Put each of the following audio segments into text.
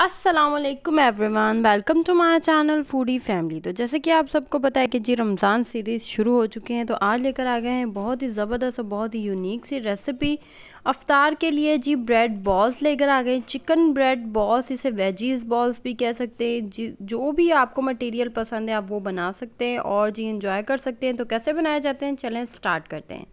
Aslam everyone welcome to my channel foodie family तो जैसे कि आप सबको पता है कि जी रमज़ान सीरीज़ शुरू हो चुके हैं तो आज लेकर आ गए हैं बहुत ही ज़बरदस्त और बहुत ही यूनिक सी रेसिपी अफ्तार के लिए जी ब्रेड बॉल्स लेकर आ गए हैं चिकन ब्रेड बॉल्स इसे वेजीज बॉल्स भी कह सकते हैं जो भी आपको मटेरियल पसंद है आप वो बना सकते हैं और जी इन्जॉय कर सकते हैं तो कैसे बनाए जाते हैं चलें स्टार्ट करते हैं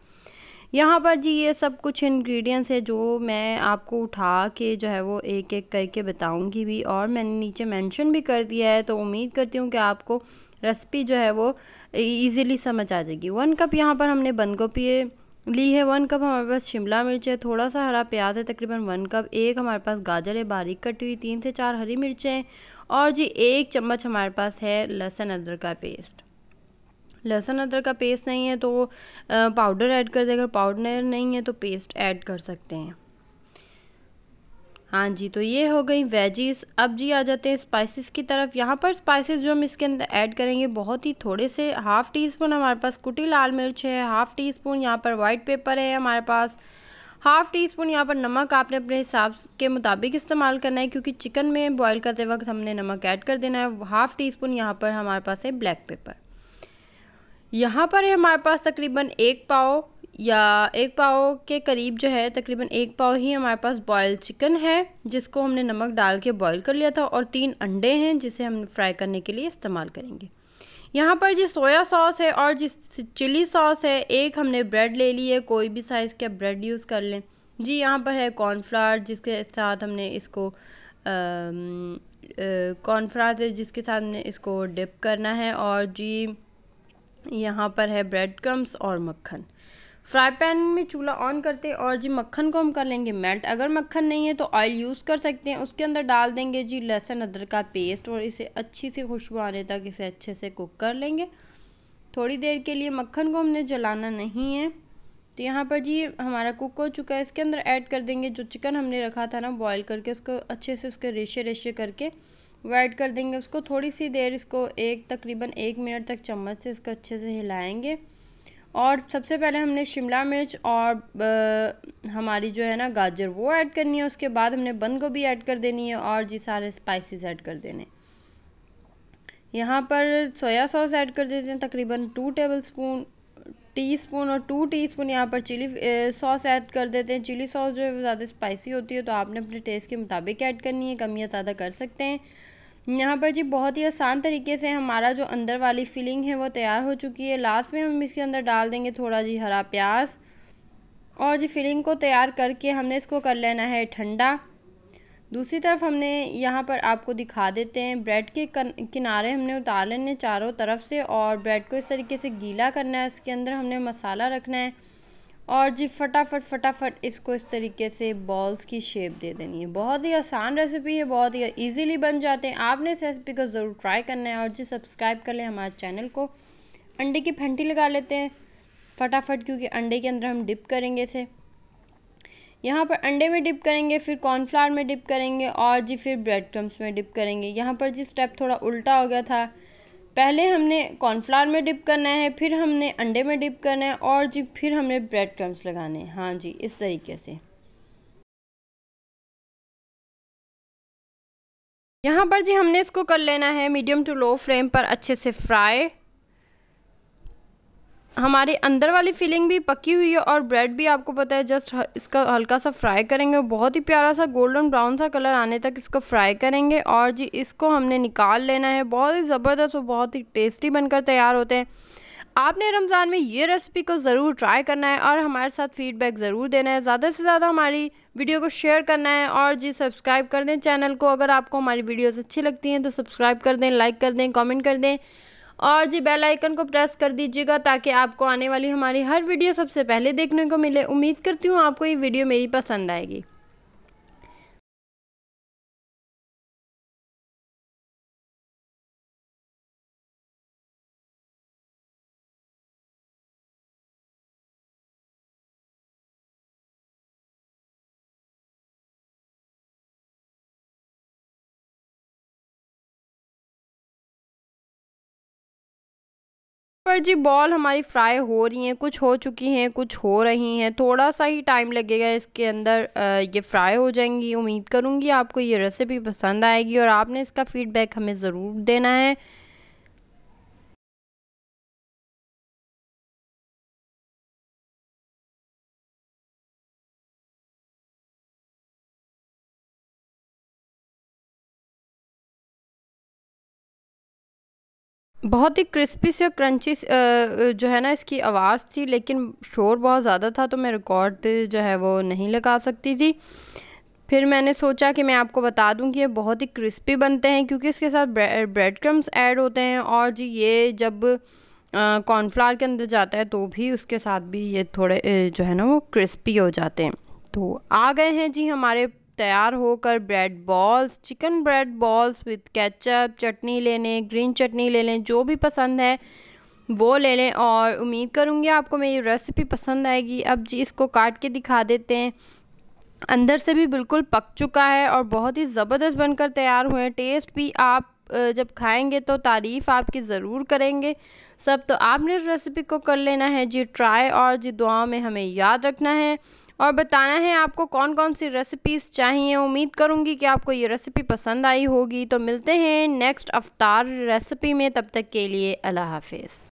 यहाँ पर जी ये सब कुछ इंग्रेडिएंट्स है जो मैं आपको उठा के जो है वो एक एक करके बताऊंगी भी और मैंने नीचे मेंशन भी कर दिया है तो उम्मीद करती हूँ कि आपको रेसिपी जो है वो इजीली e-, समझ आ जाएगी वन कप यहाँ पर हमने बंद गोभी ली है वन कप हमारे पास शिमला मिर्च है थोड़ा सा हरा प्याज है तकरीबन वन कप एक हमारे पास गाजर है बारीक कटी हुई तीन से चार हरी मिर्चें और जी एक चम्मच हमारे पास है लहसुन अदरक का पेस्ट लहसुन अदरक का पेस्ट नहीं है तो पाउडर ऐड कर दें अगर पाउडर नहीं है तो पेस्ट ऐड कर सकते हैं हाँ जी तो ये हो गई वेजीज अब जी आ जाते हैं स्पाइसेस की तरफ यहाँ पर स्पाइसेस जो हम इसके अंदर ऐड करेंगे बहुत ही थोड़े से हाफ़ टी स्पून हमारे पास कुटी लाल मिर्च है हाफ़ टी स्पून यहाँ पर वाइट पेपर है हमारे पास हाफ़ टी स्पून यहाँ पर नमक आपने अपने हिसाब के मुताबिक इस्तेमाल करना है क्योंकि चिकन में बॉयल करते वक्त हमने नमक ऐड कर देना है हाफ़ टी स्पून यहाँ पर हमारे पास है ब्लैक पेपर यहाँ पर है हमारे पास तकरीबन एक पाव या एक पाव के करीब जो है तकरीबन एक पाव ही हमारे पास बॉयल चिकन है जिसको हमने नमक डाल के बॉयल कर लिया था और तीन अंडे हैं जिसे हम फ्राई करने के लिए इस्तेमाल करेंगे यहाँ पर जी सोया सॉस है और जिस चिली सॉस है एक हमने ब्रेड ले ली है कोई भी साइज़ का ब्रेड यूज़ कर लें जी यहाँ पर है कॉर्नफ्लावर जिसके साथ हमने इसको कॉर्नफ्लावर जिसके साथ हमने इसको डिप करना है और जी यहाँ पर है ब्रेड क्रम्स और मक्खन फ्राई पैन में चूल्हा ऑन करते और जी मक्खन को हम कर लेंगे मेल्ट अगर मक्खन नहीं है तो ऑयल यूज़ कर सकते हैं उसके अंदर डाल देंगे जी लहसुन अदरक का पेस्ट और इसे अच्छी सी खुशबू आने तक इसे अच्छे से कुक कर लेंगे थोड़ी देर के लिए मक्खन को हमने जलाना नहीं है तो यहाँ पर जी हमारा कुक हो चुका है इसके अंदर ऐड कर देंगे जो चिकन हमने रखा था ना बॉयल करके उसको अच्छे से उसके रेशे रेशे करके वो ऐड कर देंगे उसको थोड़ी सी देर इसको एक तकरीबन एक मिनट तक चम्मच से इसको अच्छे से हिलाएंगे और सबसे पहले हमने शिमला मिर्च और आ, हमारी जो है ना गाजर वो ऐड करनी है उसके बाद हमने बंद गोभी ऐड कर देनी है और जी सारे स्पाइसेस ऐड कर देने यहाँ पर सोया सॉस ऐड कर देते हैं तकरीबन two tablespoon teaspoon और टू टी स्पून यहाँ पर चिली सॉस ऐड कर देते हैं चिली सॉस जो है ज़्यादा स्पाइसी होती है तो आपने अपने टेस्ट के मुताबिक ऐड करनी है कम या ज़्यादा कर सकते हैं यहाँ पर जी बहुत ही आसान तरीके से हमारा जो अंदर वाली फिलिंग है वो तैयार हो चुकी है लास्ट में हम इसके अंदर डाल देंगे थोड़ा जी हरा प्याज और जी फिलिंग को तैयार करके हमने इसको कर लेना है ठंडा दूसरी तरफ हमने यहाँ पर आपको दिखा देते हैं ब्रेड के किनारे हमने उतार लेने चारों तरफ से और ब्रेड को इस तरीके से गीला करना है इसके अंदर हमने मसाला रखना है और जी फटाफट फटाफट इसको इस तरीके से बॉल्स की शेप दे देनी है बहुत ही आसान रेसिपी है बहुत ही इजीली बन जाते हैं आपने इस रेसिपी को ज़रूर ट्राई करना है और जी सब्सक्राइब कर लें हमारे चैनल को अंडे की फंटी लगा लेते हैं फटाफट क्योंकि अंडे के अंदर हम डिप करेंगे इसे यहाँ पर अंडे में डिप करेंगे फिर कॉर्नफ्लावर में डिप करेंगे और जी फिर ब्रेड क्रम्स में डिप करेंगे यहाँ पर जी स्टेप थोड़ा उल्टा हो गया था पहले हमने कॉर्नफ्लावर में डिप करना है फिर हमने अंडे में डिप करना है और जी फिर हमने ब्रेड क्रम्स लगाने हैं हाँ जी इस तरीके से यहाँ पर जी हमने इसको कर लेना है मीडियम टू लो फ्लेम पर अच्छे से फ्राई हमारे अंदर वाली फीलिंग भी पकी हुई है और ब्रेड भी आपको पता है जस्ट इसका हल्का सा फ्राई करेंगे बहुत ही प्यारा सा गोल्डन ब्राउन सा कलर आने तक इसको फ्राई करेंगे और जी इसको हमने निकाल लेना है बहुत ही ज़बरदस्त और बहुत ही टेस्टी बनकर तैयार होते हैं आपने रमज़ान में ये रेसिपी को ज़रूर ट्राई करना है और हमारे साथ फीडबैक ज़रूर देना है ज़्यादा से ज़्यादा हमारी वीडियो को शेयर करना है और जी सब्सक्राइब कर दें चैनल को अगर आपको हमारी वीडियोज़ अच्छी लगती हैं तो सब्सक्राइब कर दें लाइक कर दें कॉमेंट कर दें और जी बेल आइकन को प्रेस कर दीजिएगा ताकि आपको आने वाली हमारी हर वीडियो सबसे पहले देखने को मिले उम्मीद करती हूँ आपको ये वीडियो मेरी पसंद आएगी पर जी बॉल हमारी फ्राई हो रही हैं कुछ हो चुकी हैं कुछ हो रही हैं थोड़ा सा ही टाइम लगेगा इसके अंदर ये फ्राई हो जाएंगी उम्मीद करूँगी आपको ये रेसिपी पसंद आएगी और आपने इसका फ़ीडबैक हमें ज़रूर देना है बहुत ही क्रिस्पी से क्रंची जो है ना इसकी आवाज़ थी लेकिन शोर बहुत ज़्यादा था तो मैं रिकॉर्ड जो है वो नहीं लगा सकती थी फिर मैंने सोचा कि मैं आपको बता दूं कि ये बहुत ही क्रिस्पी बनते हैं क्योंकि इसके साथ ब्रे, ब्रेड क्रम्स ऐड होते हैं और जी ये जब कॉर्नफ्लावर के अंदर जाता है तो भी उसके साथ भी ये थोड़े जो है ना वो क्रिस्पी हो जाते हैं तो आ गए हैं जी हमारे तैयार होकर bread balls chicken bread balls with ketchup chutney ले लें ग्रीन चटनी ले लें जो भी पसंद है वो ले लें और उम्मीद करूँगी आपको मेरी रेसिपी पसंद आएगी अब जी इसको काट के दिखा देते हैं अंदर से भी बिल्कुल पक चुका है और बहुत ही ज़बरदस्त बनकर तैयार हुए हैं टेस्ट भी आप जब खाएंगे तो तारीफ़ आपकी ज़रूर करेंगे सब तो आपने रेसिपी को कर लेना है जी ट्राई और जी दुआओं में हमें याद रखना है और बताना है आपको कौन कौन सी रेसिपीज़ चाहिए उम्मीद करूँगी कि आपको ये रेसिपी पसंद आई होगी तो मिलते हैं नेक्स्ट अवतार रेसिपी में तब तक के लिए अल्लाह हाफिज़